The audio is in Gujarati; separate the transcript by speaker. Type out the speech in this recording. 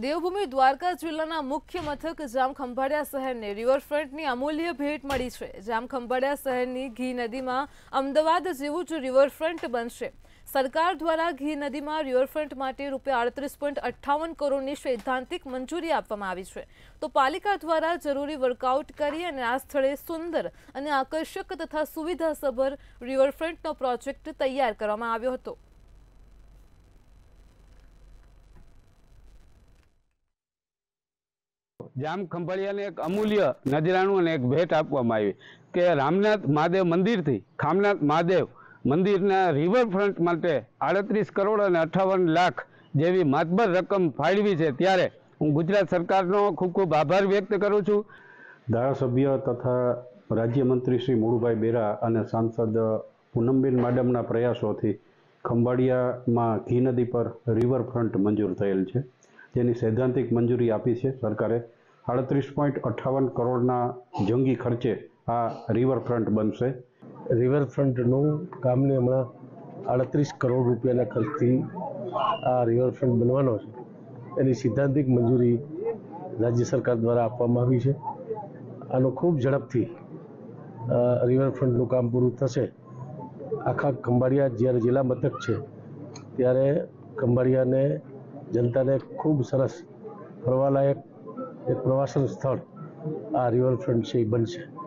Speaker 1: દેવભૂમિ દ્વારકા જિલ્લાના મુખ્ય મથક જામખંભાળિયા શહેરને રિવરફ્રન્ટની અમૂલ્ય ભેટ મળી છે જામખંભાળિયા શહેરની ઘી નદીમાં અમદાવાદ જેવું જ રિવરફ્રન્ટ બનશે સરકાર દ્વારા ઘી નદીમાં રિવરફ્રન્ટ માટે રૂપિયા અડત્રીસ પોઈન્ટ અઠ્ઠાવન કરોડની સૈદ્ધાંતિક મંજૂરી આપવામાં આવી છે તો પાલિકા દ્વારા જરૂરી વર્કઆઉટ કરી અને આ સ્થળે સુંદર અને આકર્ષક તથા સુવિધાસભર રિવરફ્રન્ટનો પ્રોજેક્ટ તૈયાર કરવામાં આવ્યો હતો
Speaker 2: જામ ખંભાળિયાને એક અમૂલ્ય નજરાણું અને એક ભેટ આપવામાં આવી કે રામનાથ મહાદેવ મંદિરથી ખામનાથ મહાદેવ મંદિરના રિવરફ્રન્ટ માટે આડત્રીસ કરોડ અને અઠાવન લાખ જેવી માતબર રકમ ફાળવી છે ત્યારે હું ગુજરાત સરકારનો ખૂબ ખૂબ આભાર વ્યક્ત કરું છું
Speaker 3: ધારાસભ્ય તથા રાજ્યમંત્રી શ્રી મુળુભાઈ બેરા અને સાંસદ પૂનમબેન માડમના પ્રયાસોથી ખંભાળિયામાં ઘી નદી પર રિવરફ્રન્ટ મંજૂર થયેલ છે જેની સૈદ્ધાંતિક મંજૂરી આપી છે સરકારે આડત્રીસ પોઈન્ટ અઠ્ઠાવન કરોડના જંગી ખર્ચે
Speaker 4: આ રિવરફ્રન્ટ બનશે રિવરફ્રન્ટનું કામને હમણાં અડત્રીસ કરોડ રૂપિયાના ખર્ચથી આ રિવરફ્રન્ટ બનવાનો છે એની સિદ્ધાંતિક મંજૂરી રાજ્ય સરકાર દ્વારા આપવામાં આવી છે આનો ખૂબ ઝડપથી રિવરફ્રન્ટનું કામ પૂરું થશે આખા ખંભાળિયા જ્યારે જિલ્લા મથક છે ત્યારે ખંભાળિયાને જનતાને ખૂબ સરસ ફરવાલાયક એક પ્રવાસન સ્થળ આ રિવરફ્રન્ટ છે એ બનશે